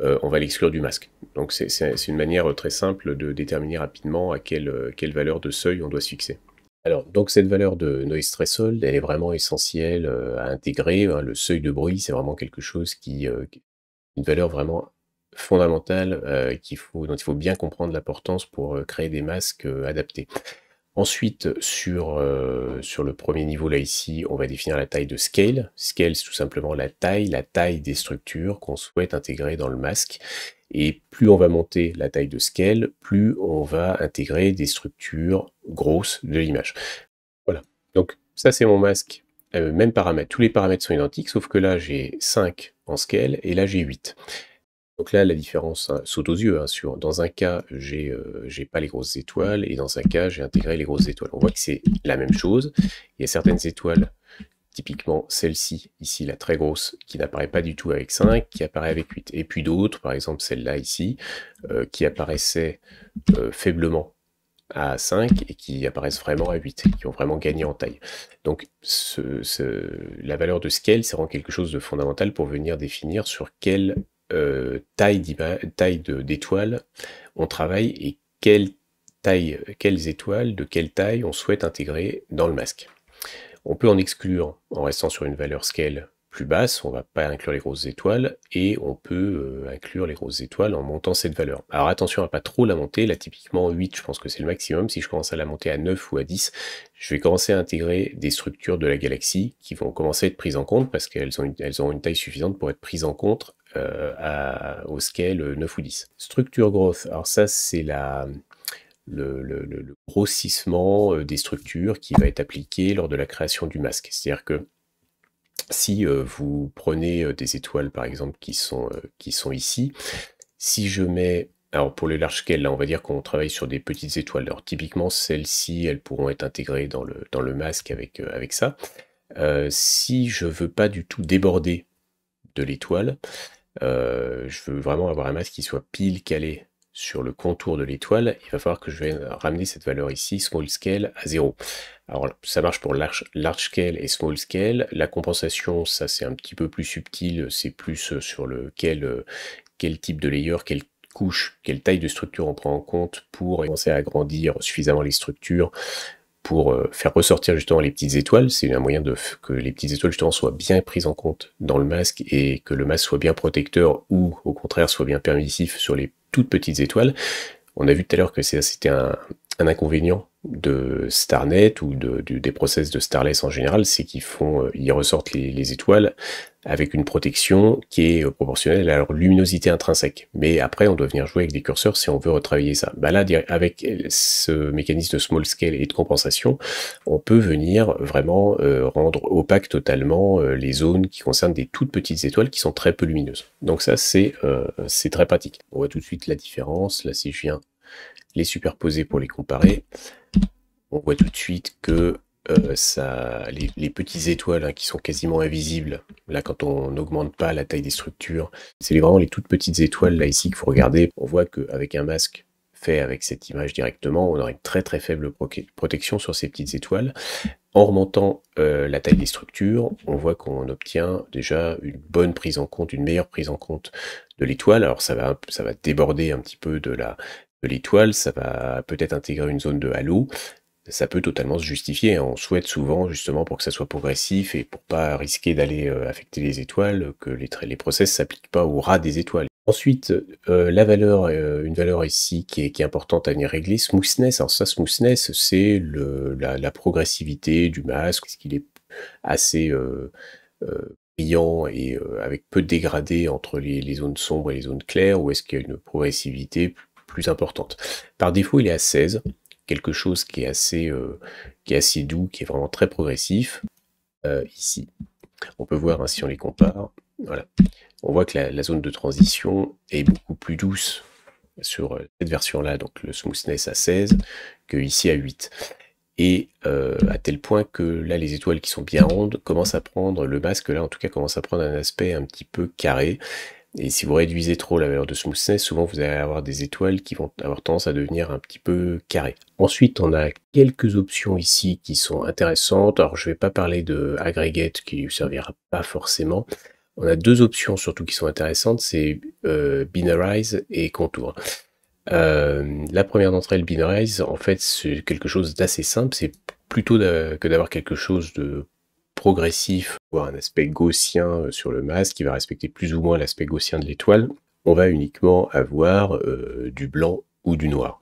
euh, on va l'exclure du masque. Donc c'est une manière euh, très simple de déterminer rapidement à quelle, quelle valeur de seuil on doit se fixer. Alors, donc cette valeur de noise threshold, elle est vraiment essentielle euh, à intégrer. Hein. Le seuil de bruit, c'est vraiment quelque chose qui, euh, une valeur vraiment fondamentale euh, qu'il faut, dont il faut bien comprendre l'importance pour créer des masques adaptés. Ensuite, sur, sur le premier niveau, là ici, on va définir la taille de scale. Scale, c'est tout simplement la taille, la taille des structures qu'on souhaite intégrer dans le masque. Et plus on va monter la taille de scale, plus on va intégrer des structures grosses de l'image. Voilà, donc ça c'est mon masque, euh, même paramètre, tous les paramètres sont identiques, sauf que là j'ai 5 en scale et là j'ai 8. Donc là, la différence hein, saute aux yeux. Hein, sur, dans un cas, euh, j'ai pas les grosses étoiles et dans un cas, j'ai intégré les grosses étoiles. On voit que c'est la même chose. Il y a certaines étoiles typiquement celle-ci, ici la très grosse, qui n'apparaît pas du tout avec 5, qui apparaît avec 8. Et puis d'autres, par exemple celle-là ici, euh, qui apparaissait euh, faiblement à 5 et qui apparaissent vraiment à 8, qui ont vraiment gagné en taille. Donc la valeur de scale, c'est vraiment quelque chose de fondamental pour venir définir sur quelle euh, taille d'étoile on travaille et quelle taille, quelles étoiles de quelle taille on souhaite intégrer dans le masque. On peut en exclure en restant sur une valeur scale plus basse, on ne va pas inclure les grosses étoiles, et on peut euh, inclure les grosses étoiles en montant cette valeur. Alors attention à pas trop la monter, là typiquement 8 je pense que c'est le maximum, si je commence à la monter à 9 ou à 10, je vais commencer à intégrer des structures de la galaxie qui vont commencer à être prises en compte parce qu'elles ont une, une taille suffisante pour être prises en compte euh, à, au scale 9 ou 10. Structure growth, alors ça c'est la le, grossissement euh, des structures qui va être appliqué lors de la création du masque. C'est-à-dire que si euh, vous prenez euh, des étoiles, par exemple, qui sont, qui sont ici, si je mets alors pour les large scale, là on va dire qu'on travaille sur des petites étoiles. Alors typiquement celles-ci, elles pourront être intégrées dans le, dans le masque avec, avec ça. si je ne veux pas du tout déborder de l'étoile, je veux vraiment avoir un masque qui soit pile calé sur le contour de l'étoile, il va falloir que je vais ramener cette valeur ici, small scale, à 0. Alors ça marche pour large, large scale et small scale. La compensation, ça c'est un petit peu plus subtil, c'est plus euh, sur le euh, quel, type de layer, quelle couche, quelle taille de structure on prend en compte pour commencer à agrandir suffisamment les structures pour euh, faire ressortir justement les petites étoiles. C'est un moyen de, que les petites étoiles justement soient bien prises en compte dans le masque et que le masque soit bien protecteur ou au contraire soit bien permissif sur les toutes petites étoiles. On a vu tout à l'heure que c'était un inconvénient de Starnet ou des process de Starless en général, c'est qu'ils font, euh, ils ressortent les, étoiles avec une protection qui est euh, proportionnelle à leur luminosité intrinsèque. Mais après, on doit venir jouer avec des curseurs si on veut retravailler ça. Bah là, avec ce mécanisme de small scale et de compensation, on peut venir vraiment euh, rendre opaque totalement les zones qui concernent des toutes petites étoiles qui sont très peu lumineuses. Donc ça, c'est très pratique. On voit tout de suite la différence. Là, si je viens les superposer pour les comparer, on voit tout de suite que euh, ça, les, petites étoiles hein, qui sont quasiment invisibles, là quand on n'augmente pas la taille des structures, c'est vraiment les toutes petites étoiles là ici qu'il faut regarder. On voit qu'avec un masque fait avec cette image directement, on aurait une très très faible protection sur ces petites étoiles. En remontant euh, la taille des structures, on voit qu'on obtient déjà une bonne prise en compte, une meilleure prise en compte de l'étoile. Alors ça va, ça va déborder un petit peu de de l'étoile, ça va peut-être intégrer une zone de halo, ça peut totalement se justifier. Hein. On souhaite souvent, justement, pour que ça soit progressif et pour pas risquer d'aller euh, affecter les étoiles, que les, les process s'appliquent pas au ras des étoiles. Ensuite, euh, la valeur, euh, une valeur ici qui est, importante à venir régler, smoothness. Alors ça, smoothness, c'est la, progressivité du masque, est ce qu'il est assez brillant et avec peu de dégradé entre les, les, zones sombres et les zones claires, ou est-ce qu'il y a une progressivité plus importante Par défaut, il est à 16, quelque chose qui est assez, euh, qui est assez doux, qui est vraiment très progressif. Euh, ici, on peut voir hein, si on les compare. Voilà, on voit que la, zone de transition est beaucoup plus douce sur euh, cette version-là, donc le smoothness à 16, que ici à 8. Et à tel point que là, les étoiles qui sont bien rondes commencent à prendre, le masque là en tout cas commence à prendre un aspect un petit peu carré. Et si vous réduisez trop la valeur de smoothness, souvent vous allez avoir des étoiles qui vont avoir tendance à devenir un petit peu carrées. Ensuite, on a quelques options ici qui sont intéressantes. Alors, je ne vais pas parler de aggregate qui ne servira pas forcément. On a deux options surtout qui sont intéressantes, c'est euh, binarize et contour. Euh, la première d'entre elles, binarize, en fait, c'est quelque chose d'assez simple. C'est plutôt que d'avoir quelque chose de progressif un aspect gaussien euh, sur le masque qui va respecter plus ou moins l'aspect gaussien de l'étoile, on va uniquement avoir euh, du blanc ou du noir.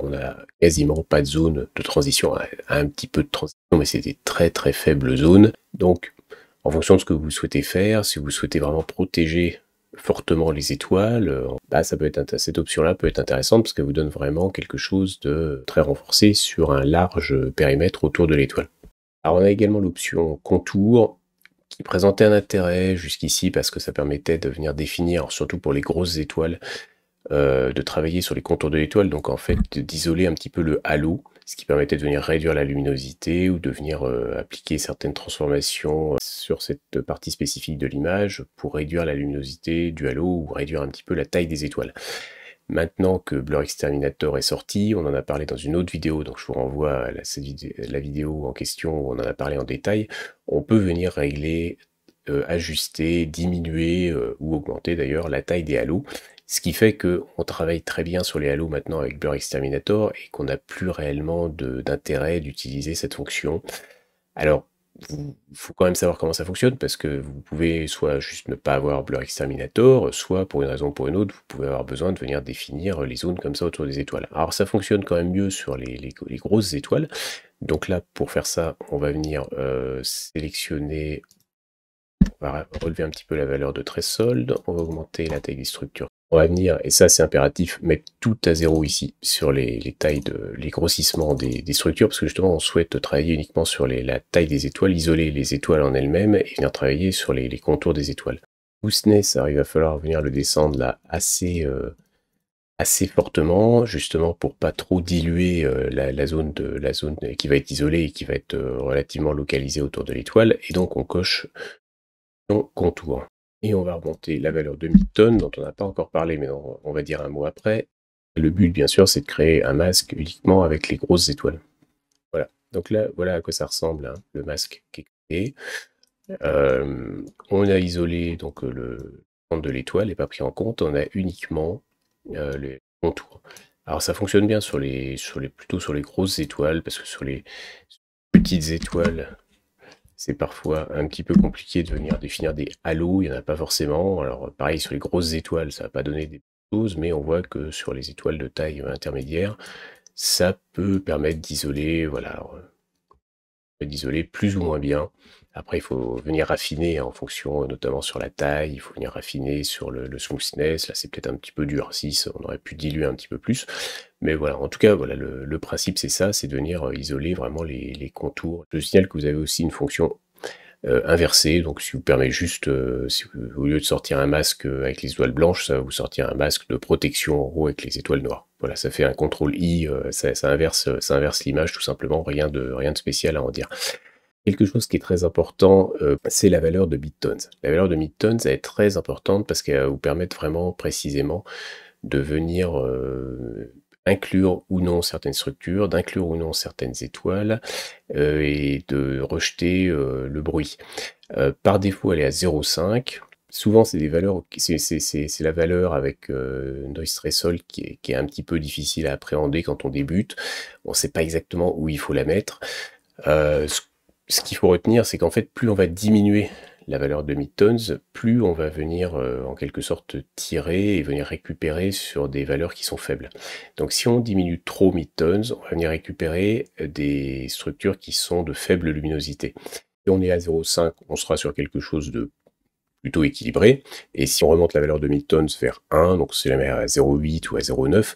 On n'a quasiment pas de zone de transition, un petit peu de transition, mais c'est des très très faibles zones. Donc, en fonction de ce que vous souhaitez faire, si vous souhaitez vraiment protéger fortement les étoiles, euh, bah, ça peut être cette option-là peut être intéressante parce qu'elle vous donne vraiment quelque chose de très renforcé sur un large périmètre autour de l'étoile. Alors on a également l'option contour qui présentait un intérêt jusqu'ici parce que ça permettait de venir définir, surtout pour les grosses étoiles, euh, de travailler sur les contours de l'étoile, donc en fait d'isoler un petit peu le halo, ce qui permettait de venir réduire la luminosité ou de venir euh, appliquer certaines transformations euh, sur cette partie spécifique de l'image pour réduire la luminosité du halo ou réduire un petit peu la taille des étoiles. Maintenant que Blur Exterminator est sorti, on en a parlé dans une autre vidéo, donc je vous renvoie à la, vidéo en question où on en a parlé en détail, on peut venir régler, euh, ajuster, diminuer euh, ou augmenter d'ailleurs la taille des halos, ce qui fait qu'on travaille très bien sur les halos maintenant avec Blur Exterminator et qu'on n'a plus réellement d'intérêt d'utiliser cette fonction. Alors, il faut quand même savoir comment ça fonctionne parce que vous pouvez soit juste ne pas avoir Blur Exterminator, soit pour une raison ou pour une autre, vous pouvez avoir besoin de venir définir les zones comme ça autour des étoiles. Alors ça fonctionne quand même mieux sur les, grosses étoiles. Donc là, pour faire ça, on va venir euh, sélectionner, on va relever un petit peu la valeur de très solde, on va augmenter la taille des structures va venir, et ça c'est impératif, mettre tout à zéro ici sur les, tailles de les grossissements des, structures, parce que justement on souhaite travailler uniquement sur la taille des étoiles, isoler les étoiles en elles-mêmes et venir travailler sur les, contours des étoiles. ça il va falloir venir le descendre là assez, euh, assez fortement, justement pour pas trop diluer euh, la, zone de, la zone qui va être isolée et qui va être euh, relativement localisée autour de l'étoile, et donc on coche son contour. Et on va remonter la valeur de 1000 tonnes, dont on n'a pas encore parlé, mais on, va dire un mot après. Le but, bien sûr, c'est de créer un masque uniquement avec les grosses étoiles. Voilà. Donc là, voilà à quoi ça ressemble, hein, le masque qui est créé. Euh, on a isolé donc euh, le centre de l'étoile et pas pris en compte. On a uniquement le euh, les contours. Alors ça fonctionne bien sur les, sur les, plutôt sur les grosses étoiles parce que sur les petites étoiles, c'est parfois un petit peu compliqué de venir définir des halos, il n'y en a pas forcément. Alors pareil sur les grosses étoiles, ça va pas donner des choses, mais on voit que sur les étoiles de taille euh, intermédiaire, ça peut permettre d'isoler, voilà, euh, d'isoler plus ou moins bien après, il faut venir raffiner en fonction, euh, notamment sur la taille, il faut venir raffiner sur le, smoothness. Là, c'est peut-être un petit peu dur. 6, on aurait pu diluer un petit peu plus. Mais voilà, en tout cas, voilà, le, principe, c'est ça, c'est de venir euh, isoler vraiment les, contours. Je signale que vous avez aussi une fonction euh, inversée, Donc, si vous permet juste, au lieu de sortir un masque avec les étoiles blanches, ça va vous sortir un masque de protection en haut avec les étoiles noires. Voilà, ça fait un contrôle I, ça, ça, inverse, ça inverse l'image tout simplement. Rien de, rien de spécial à en dire. Quelque chose qui est très important, euh, c'est la valeur de bitons. La valeur de elle est très importante parce qu'elle vous permet vraiment précisément de venir euh, inclure ou non certaines structures, d'inclure ou non certaines étoiles euh, et de rejeter le bruit. par défaut, elle est à 0,5. Souvent, c'est des valeurs, c'est la valeur avec noise threshold qui est, un petit peu difficile à appréhender quand on débute. On ne sait pas exactement où il faut la mettre ce qu'il faut retenir, c'est qu'en fait, plus on va diminuer la valeur de tonnes, plus on va venir euh, en quelque sorte tirer et venir récupérer sur des valeurs qui sont faibles. Donc si on diminue trop tonnes, on va venir récupérer des structures qui sont de faible luminosité. Si on est à 0,5, on sera sur quelque chose de plutôt équilibré. Et si on remonte la valeur de tonnes vers 1, donc c'est la à 0,8 ou à 0,9,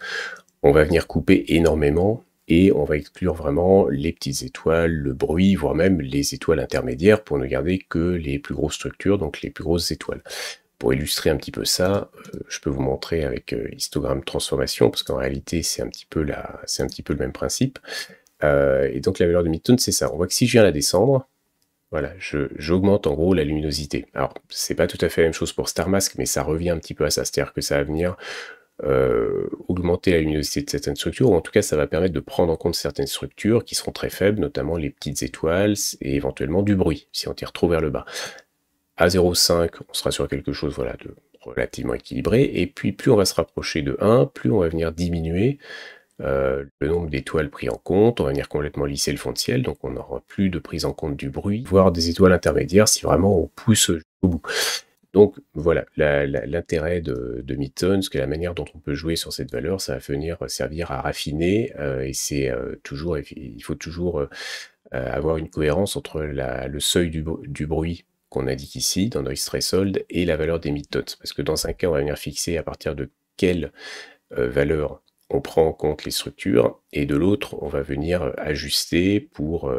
on va venir couper énormément et on va exclure vraiment les petites étoiles, le bruit, voire même les étoiles intermédiaires pour ne garder que les plus grosses structures, donc les plus grosses étoiles. Pour illustrer un petit peu ça, euh, je peux vous montrer avec euh, histogramme transformation, parce qu'en réalité c'est un, petit peu la, un petit peu le même principe. Euh, et donc la valeur de Midtone, c'est ça. On voit que si je viens la descendre, voilà, j'augmente en gros la luminosité. Alors, c'est pas tout à fait la même chose pour Star mais ça revient un petit peu à ça, c'est-à-dire que ça va venir euh, augmenter la luminosité de certaines structures, ou en tout cas ça va permettre de prendre en compte certaines structures qui seront très faibles, notamment les petites étoiles et éventuellement du bruit, si on tire trop vers le bas. À 0,5, on sera sur quelque chose voilà, de relativement équilibré, et puis plus on va se rapprocher de 1, plus on va venir diminuer euh, le nombre d'étoiles pris en compte, on va venir complètement lisser le fond de ciel, donc on n'aura plus de prise en compte du bruit, voire des étoiles intermédiaires si vraiment on pousse au bout. Donc voilà, l'intérêt de, de c'est que la manière dont on peut jouer sur cette valeur, ça va venir euh, servir à raffiner euh, et c'est euh, toujours, il faut toujours avoir une cohérence entre le seuil du, bruit qu'on indique ici dans Noise Threshold et la valeur des midtones. Parce que dans un cas, on va venir fixer à partir de quelle valeur on prend en compte les structures et de l'autre, on va venir ajuster pour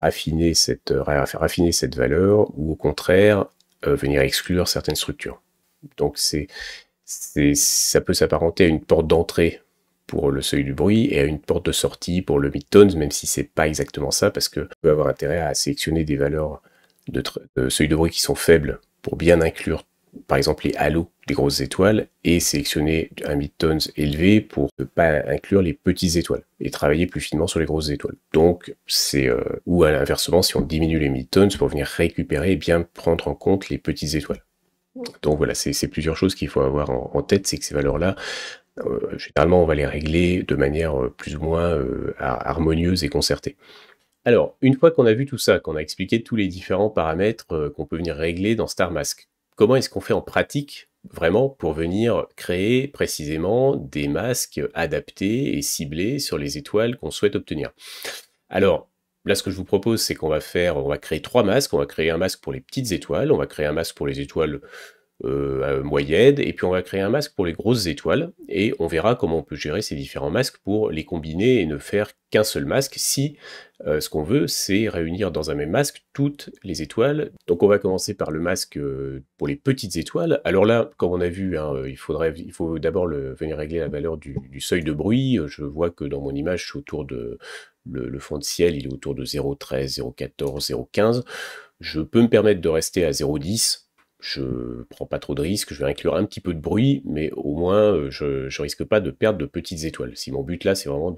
affiner cette, raffiner cette valeur ou au contraire euh, venir exclure certaines structures. Donc c'est, ça peut s'apparenter à une porte d'entrée pour le seuil du bruit et à une porte de sortie pour le midtones, même si c'est pas exactement ça, parce que peut avoir intérêt à sélectionner des valeurs de, seuil de bruit qui sont faibles pour bien inclure par exemple les halos des grosses étoiles et sélectionner un mid-tones élevé pour ne pas inclure les petites étoiles et travailler plus finement sur les grosses étoiles. Donc c'est euh, ou à l'inversement si on diminue les mid-tones pour venir récupérer et bien prendre en compte les petites étoiles. Donc voilà, c'est plusieurs choses qu'il faut avoir en, tête, c'est que ces valeurs-là, euh, généralement on va les régler de manière euh, plus ou moins harmonieuse et concertée. Alors, une fois qu'on a vu tout ça, qu'on a expliqué tous les différents paramètres qu'on peut venir régler dans StarMask, comment est-ce qu'on fait en pratique vraiment pour venir créer précisément des masques adaptés et ciblés sur les étoiles qu'on souhaite obtenir. Alors, Là, ce que je vous propose, c'est qu'on va faire, on va créer trois masques. On va créer un masque pour les petites étoiles, on va créer un masque pour les étoiles euh, moyenne, et puis on va créer un masque pour les grosses étoiles, et on verra comment on peut gérer ces différents masques pour les combiner et ne faire qu'un seul masque si euh, ce qu'on veut c'est réunir dans un même masque toutes les étoiles. Donc on va commencer par le masque euh, pour les petites étoiles. Alors là, comme on a vu, hein, il, faudrait, il faut d'abord venir régler la valeur du, seuil de bruit. Je vois que dans mon image, autour de, le, le, fond de ciel, il est autour de 0,13, 0,14, 0,15. Je peux me permettre de rester à 0,10 je prends pas trop de risques, je vais inclure un petit peu de bruit, mais au moins euh, je, ne risque pas de perdre de petites étoiles. Si mon but là c'est vraiment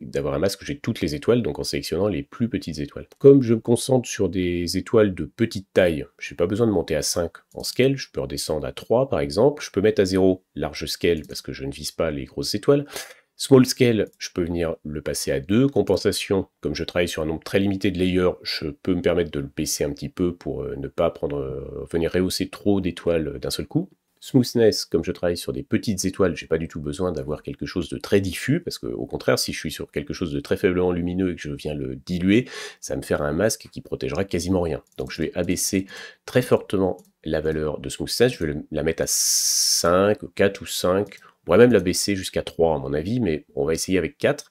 d'avoir un masque où j'ai toutes les étoiles, donc en sélectionnant les plus petites étoiles. Comme je me concentre sur des étoiles de petite taille, je n'ai pas besoin de monter à 5 en scale, je peux redescendre à 3 par exemple, je peux mettre à 0 large scale parce que je ne vise pas les grosses étoiles. Small scale, je peux venir le passer à 2. Compensation, comme je travaille sur un nombre très limité de layers, je peux me permettre de le baisser un petit peu pour euh, ne pas prendre, euh, venir rehausser trop d'étoiles euh, d'un seul coup. Smoothness, comme je travaille sur des petites étoiles, je n'ai pas du tout besoin d'avoir quelque chose de très diffus, parce qu'au contraire, si je suis sur quelque chose de très faiblement lumineux et que je viens le diluer, ça va me faire un masque qui protégera quasiment rien. Donc je vais abaisser très fortement la valeur de smoothness, je vais la mettre à 5, 4 ou 5, pourrait même la baisser jusqu'à 3 à mon avis, mais on va essayer avec 4.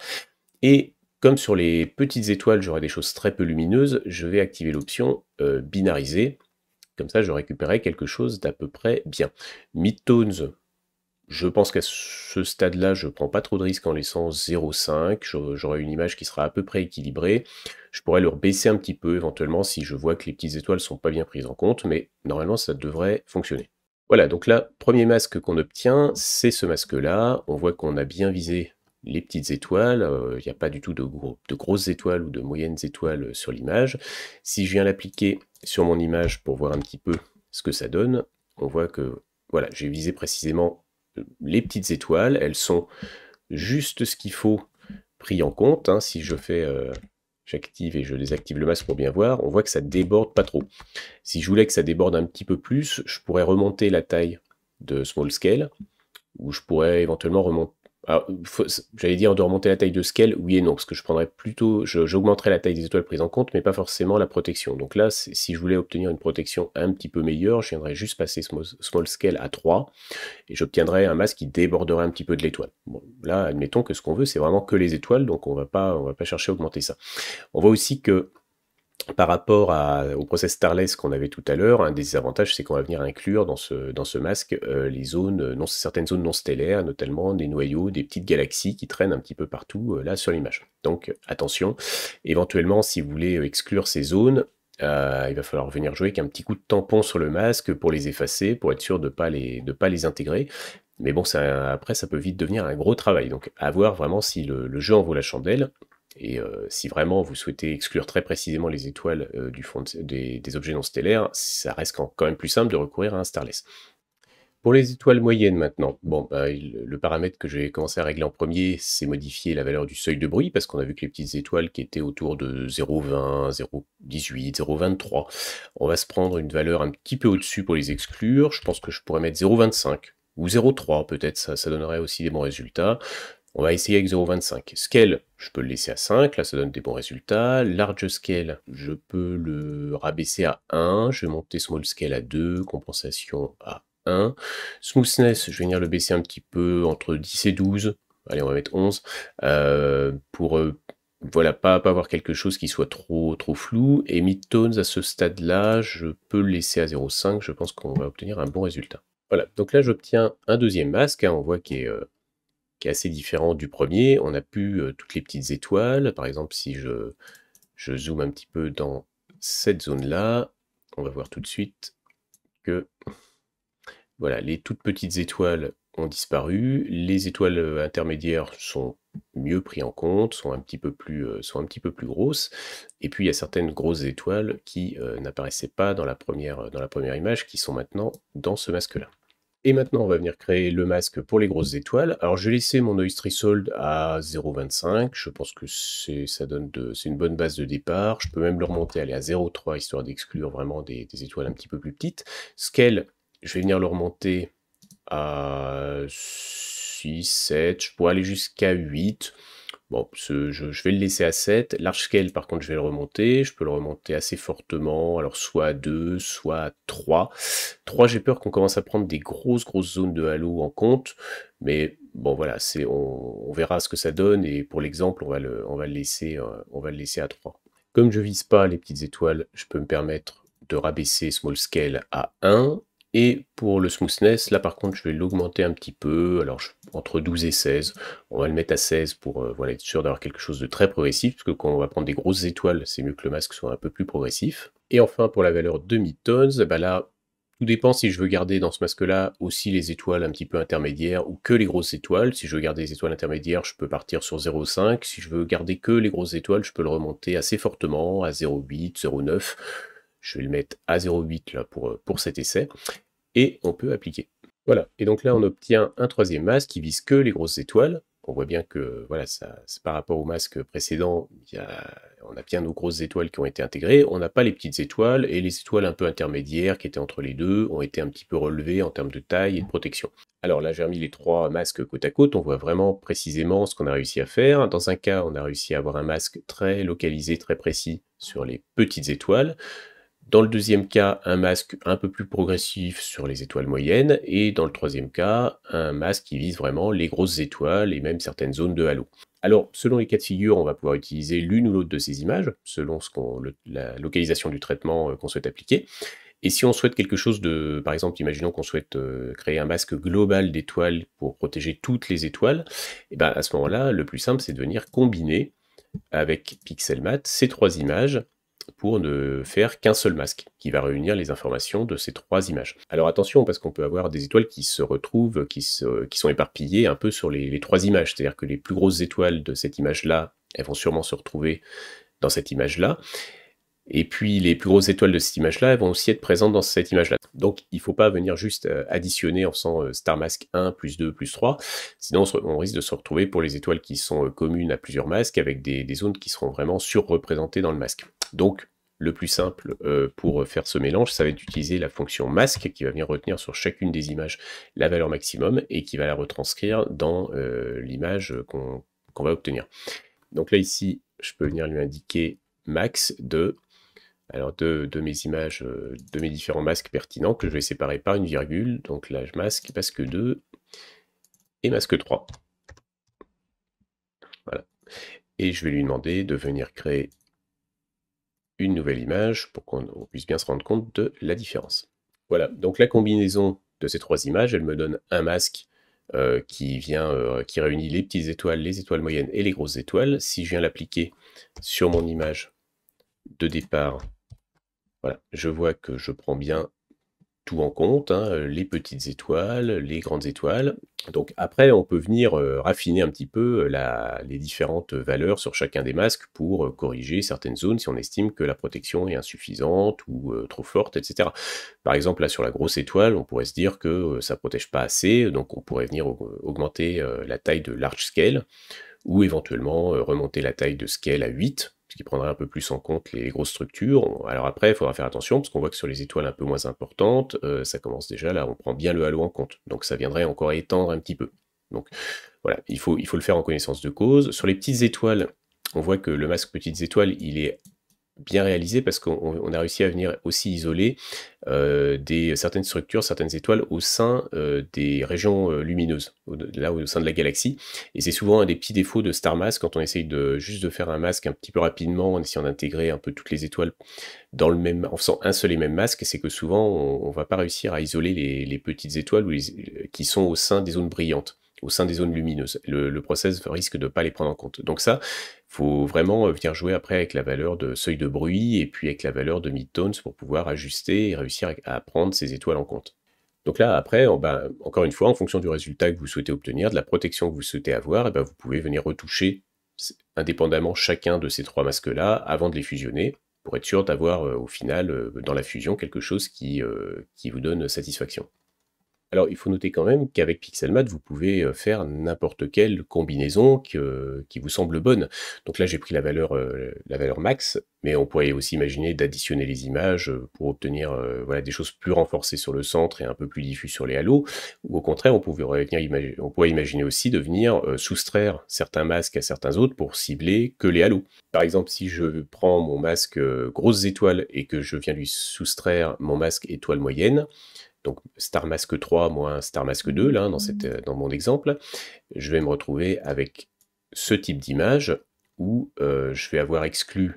Et comme sur les petites étoiles, j'aurai des choses très peu lumineuses, je vais activer l'option euh, binariser. Comme ça, je récupérerai quelque chose d'à peu près bien. Midtones, je pense qu'à ce stade-là, je ne prends pas trop de risques en laissant 0,5. J'aurai une image qui sera à peu près équilibrée. Je pourrais le baisser un petit peu éventuellement si je vois que les petites étoiles ne sont pas bien prises en compte, mais normalement, ça devrait fonctionner. Voilà, donc là, premier masque qu'on obtient, c'est ce masque-là. On voit qu'on a bien visé les petites étoiles, euh, il n'y a pas du tout de, gros, de, grosses étoiles ou de moyennes étoiles sur l'image. Si je viens l'appliquer sur mon image pour voir un petit peu ce que ça donne, on voit que voilà, j'ai visé précisément euh, les petites étoiles, elles sont juste ce qu'il faut pris en compte. Hein. Si je fais euh, J'active et je désactive le masque pour bien voir. On voit que ça déborde pas trop. Si je voulais que ça déborde un petit peu plus, je pourrais remonter la taille de small scale, ou je pourrais éventuellement remonter j'allais dire de remonter la taille de scale, oui et non, parce que je prendrais plutôt, j'augmenterais la taille des étoiles prises en compte, mais pas forcément la protection. Donc là, si je voulais obtenir une protection un petit peu meilleure, je viendrais juste passer small, scale à 3, et j'obtiendrais un masque qui déborderait un petit peu de l'étoile. Bon, là, admettons que ce qu'on veut, c'est vraiment que les étoiles, donc on ne on va pas chercher à augmenter ça. On voit aussi que par rapport au process Starless qu'on avait tout à l'heure, un des avantages, c'est qu'on va venir inclure dans ce, dans ce masque euh, les zones, euh, non, certaines zones non stellaires, notamment des noyaux, des petites galaxies qui traînent un petit peu partout euh, là sur l'image. Donc attention, éventuellement, si vous voulez exclure ces zones, il va falloir venir jouer avec un petit coup de tampon sur le masque pour les effacer, pour être sûr de ne pas, les, pas les intégrer. Mais bon, ça, après, ça peut vite devenir un gros travail. Donc à voir vraiment si le, le jeu en vaut la chandelle. Et euh, si vraiment vous souhaitez exclure très précisément les étoiles euh, du fond des, objets non stellaires, ça reste quand même plus simple de recourir à un starless. Pour les étoiles moyennes maintenant, bon, bah, le paramètre que j'ai commencé à régler en premier, c'est modifier la valeur du seuil de bruit, parce qu'on a vu que les petites étoiles qui étaient autour de 0,20, 0,18, 0,23, on va se prendre une valeur un petit peu au-dessus pour les exclure. Je pense que je pourrais mettre 0,25 ou 0,3 peut-être, ça donnerait aussi des bons résultats. On va essayer avec 0,25. Scale, je peux le laisser à 5, là ça donne des bons résultats. Large scale, je peux le rabaisser à 1, je vais monter small scale à 2, compensation à 1. Smoothness, je vais venir le baisser un petit peu entre 10 et 12. Allez, on va mettre 11. Euh, pour euh, voilà, pas, avoir quelque chose qui soit trop trop flou. Et midtones à ce stade-là, je peux le laisser à 0,5. Je pense qu'on va obtenir un bon résultat. Voilà, donc là j'obtiens un deuxième masque. Hein. on voit qu'il est euh, est assez différent du premier. On a plus toutes les petites étoiles. Par exemple, si je, je zoome un petit peu dans cette zone-là, on va voir tout de suite que voilà, les toutes petites étoiles ont disparu. Les étoiles intermédiaires sont mieux pris en compte, sont un petit peu plus, sont un petit peu plus grosses. Et puis il y a certaines grosses étoiles qui n'apparaissaient pas dans la, première, dans la première image, qui sont maintenant dans ce masque-là. Et maintenant, on va venir créer le masque pour les grosses étoiles. Alors, vais laisser mon oyster Sold à 0,25. Je pense que ça donne c'est une bonne base de départ. Je peux même le remonter, aller à 0,3, histoire d'exclure vraiment des, des, étoiles un petit peu plus petites. Scale, je vais venir le remonter à 6, 7. Je pourrais aller jusqu'à 8. Bon, je, vais le laisser à 7. Large scale, par contre, je vais le remonter. Je peux le remonter assez fortement. Alors, soit à 2, soit à 3. 3, j'ai peur qu'on commence à prendre des grosses, grosses zones de halo en compte. Mais bon, voilà, c'est, on, verra ce que ça donne. Et pour l'exemple, on, va le, on, laisser, euh, on va le laisser à 3. Comme je ne vise pas les petites étoiles, je peux me permettre de rabaisser small scale à 1 et pour le smoothness, là par contre, je vais l'augmenter un petit peu. Alors, entre 12 et 16. On va le mettre à 16 pour euh, être sûr d'avoir quelque chose de très progressif, parce que quand on va prendre des grosses étoiles, c'est mieux que le masque soit un peu plus progressif. Et enfin, pour la valeur demi tonnes bah là, tout dépend si je veux garder dans ce masque-là aussi les étoiles un petit peu intermédiaires ou que les grosses étoiles. Si je veux garder les étoiles intermédiaires, je peux partir sur 0,5. Si je veux garder que les grosses étoiles, je peux le remonter assez fortement à 0,8, 0,9 je vais le mettre à 0,8 là pour, euh, pour cet essai. Et on peut appliquer. Voilà. Et donc là, on obtient un troisième masque qui vise que les grosses étoiles. On voit bien que voilà, ça, par rapport au masque précédent, on a bien nos grosses étoiles qui ont été intégrées. On n'a pas les petites étoiles et les étoiles un peu intermédiaires qui étaient entre les deux ont été un petit peu relevées en termes de taille et de protection. Alors là, j'ai remis les trois masques côte à côte. On voit vraiment précisément ce qu'on a réussi à faire. Dans un cas, on a réussi à avoir un masque très localisé, très précis sur les petites étoiles. Dans le deuxième cas, un masque un peu plus progressif sur les étoiles moyennes. Et dans le troisième cas, un masque qui vise vraiment les grosses étoiles et même certaines zones de halo. Alors, selon les cas de figure, on va pouvoir utiliser l'une ou l'autre de ces images, selon ce la localisation du traitement euh, qu'on souhaite appliquer. Et si on souhaite quelque chose de, par exemple, imaginons qu'on souhaite euh, créer un masque global d'étoiles pour protéger toutes les étoiles, et eh ben à ce moment-là, le plus simple, c'est de venir combiner avec Pixelmat ces trois images ne faire qu'un seul masque qui va réunir les informations de ces trois images. Alors attention parce qu'on peut avoir des étoiles qui se retrouvent, qui, se, sont éparpillées un peu sur les, trois images, c'est-à-dire que les plus grosses étoiles de cette image-là, elles vont sûrement se retrouver dans cette image-là. Et puis les plus grosses étoiles de cette image-là, elles vont aussi être présentes dans cette image-là. Donc il ne faut pas venir juste euh, additionner en faisant euh, Star Mask 1 plus 2 plus 3, sinon on, risque de se retrouver pour les étoiles qui sont euh, communes à plusieurs masques avec des, des zones qui seront vraiment surreprésentées dans le masque. Donc le plus simple euh, pour faire ce mélange, ça va être d'utiliser la fonction masque qui va venir retenir sur chacune des images la valeur maximum et qui va la retranscrire dans euh, l'image qu'on va obtenir. Donc là ici, je peux venir lui indiquer max de, alors de, mes images, euh, de mes différents masques pertinents que je vais séparer par une virgule. Donc là, je masque masque 2 et masque 3. Voilà. Et je vais lui demander de venir créer une nouvelle image pour qu'on puisse bien se rendre compte de la différence. Voilà, donc la combinaison de ces trois images, elle me donne un masque euh, qui, vient, euh, qui réunit les petites étoiles, les étoiles moyennes et les grosses étoiles. Si je viens l'appliquer sur mon image de départ, voilà, je vois que je prends bien tout en compte, hein, euh, les petites étoiles, les grandes étoiles. Donc après, on peut venir euh, raffiner un petit peu euh, les différentes valeurs sur chacun des masques pour corriger certaines zones si on estime que la protection est insuffisante ou trop forte, etc. Par exemple, là sur la grosse étoile, on pourrait se dire que ça ne protège pas assez, donc on pourrait venir augmenter la taille de large scale ou éventuellement remonter la taille de scale à 8 qui prendrait un peu plus en compte les grosses structures. Alors après, il faudra faire attention, parce qu'on voit que sur les étoiles un peu moins importantes, euh, ça commence déjà, là, on prend bien le halo en compte. Donc ça viendrait encore étendre un petit peu. Donc voilà, il faut, il faut le faire en connaissance de cause. Sur les petites étoiles, on voit que le masque petites étoiles, il est bien réalisé parce qu'on a réussi à venir aussi isoler euh, des, certaines structures, certaines étoiles au sein euh, des régions euh, lumineuses, au, là au sein de la galaxie. Et c'est souvent un des petits défauts de Star Mask quand on essaye de, juste de faire un masque un petit peu rapidement en essayant d'intégrer un peu toutes les étoiles dans le même, en faisant un seul et même masque, c'est que souvent on ne va pas réussir à isoler les, petites étoiles qui sont au sein des zones brillantes au sein des zones lumineuses. Le, process risque de ne pas les prendre en compte. Donc ça, faut vraiment euh, venir jouer après avec la valeur de seuil de bruit et puis avec la valeur de mid-tones pour pouvoir ajuster et réussir à prendre ces étoiles en compte. Donc là, après, ben, encore une fois, en fonction du résultat que vous souhaitez obtenir, de la protection que vous souhaitez avoir, et eh ben, vous pouvez venir retoucher indépendamment chacun de ces trois masques-là avant de les fusionner pour être sûr d'avoir euh, au final euh, dans la fusion quelque chose qui vous donne satisfaction. Alors, il faut noter quand même qu'avec Pixelmat, vous pouvez euh, faire n'importe quelle combinaison euh, qui, vous semble bonne. Donc là, j'ai pris la valeur, euh, la valeur max, mais on pourrait aussi imaginer d'additionner les images pour obtenir voilà, des choses plus renforcées sur le centre et un peu plus diffus sur les halos. Ou au contraire, on, on pourrait imaginer aussi de venir soustraire certains masques à certains autres pour cibler que les halos. Par exemple, si je prends mon masque grosses étoiles et que je viens lui soustraire mon masque étoile moyenne, donc Star Mask 3 moins Star Mask 2, là, dans, mmh. dans mon exemple, je vais me retrouver avec ce type d'image où euh, je vais avoir exclu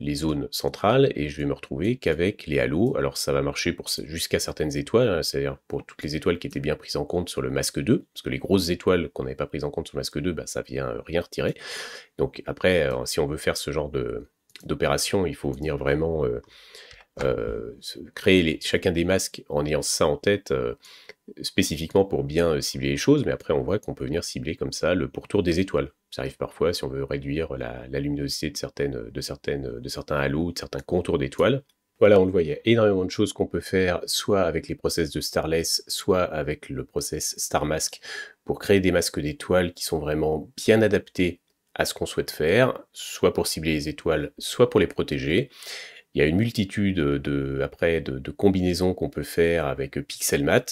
les zones centrales et je vais me retrouver qu'avec les halos. Alors ça va marcher pour jusqu'à certaines étoiles, hein, c'est-à-dire pour toutes les étoiles qui étaient bien prises en compte sur le masque 2, parce que les grosses étoiles qu'on n'avait pas prises en compte sur le masque 2, bah, ça vient euh, rien retirer. Donc après, euh, si on veut faire ce genre d'opération, il faut venir vraiment euh, créer les, chacun des masques en ayant ça en tête euh, spécifiquement pour bien euh, cibler les choses, mais après on voit qu'on peut venir cibler comme ça le pourtour des étoiles. Ça arrive parfois si on veut réduire la, la luminosité de, certaines, de, certaines, de certains halos, de certains contours d'étoiles. Voilà, on le voit, il y a énormément de choses qu'on peut faire, soit avec les process de Starless, soit avec le process Star pour créer des masques d'étoiles qui sont vraiment bien adaptés à ce qu'on souhaite faire, soit pour cibler les étoiles, soit pour les protéger. Il y a une multitude de, après, de, combinaisons qu'on peut faire avec euh, Pixelmat.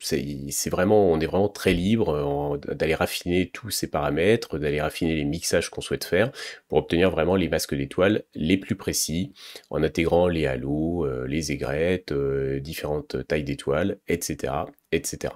C'est vraiment, on est vraiment très libre euh, d'aller raffiner tous ces paramètres, d'aller raffiner les mixages qu'on souhaite faire pour obtenir vraiment les masques d'étoiles les plus précis en intégrant les halos, euh, les aigrettes, différentes tailles d'étoiles, etc., etc.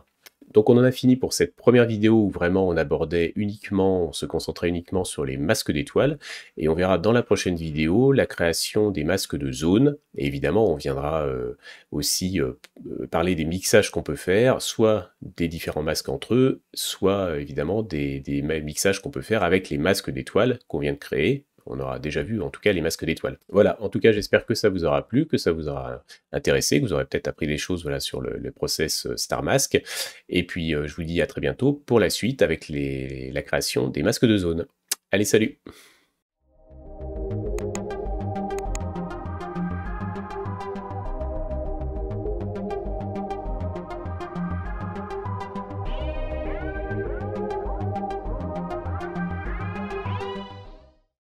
Donc on en a fini pour cette première vidéo où vraiment on abordait uniquement, on se concentrait uniquement sur les masques d'étoiles et on verra dans la prochaine vidéo la création des masques de zone et évidemment on viendra euh, aussi euh, euh, parler des mixages qu'on peut faire, soit des différents masques entre eux, soit évidemment des mixages qu'on peut faire avec les masques d'étoiles qu'on vient de créer on aura déjà vu en tout cas les masques d'étoiles. Voilà, en tout cas j'espère que ça vous aura plu, que ça vous aura intéressé, que vous aurez peut-être appris des choses voilà, sur le, process euh, Star Mask. Et puis euh, je vous dis à très bientôt pour la suite avec les, la création des masques de zone. Allez, salut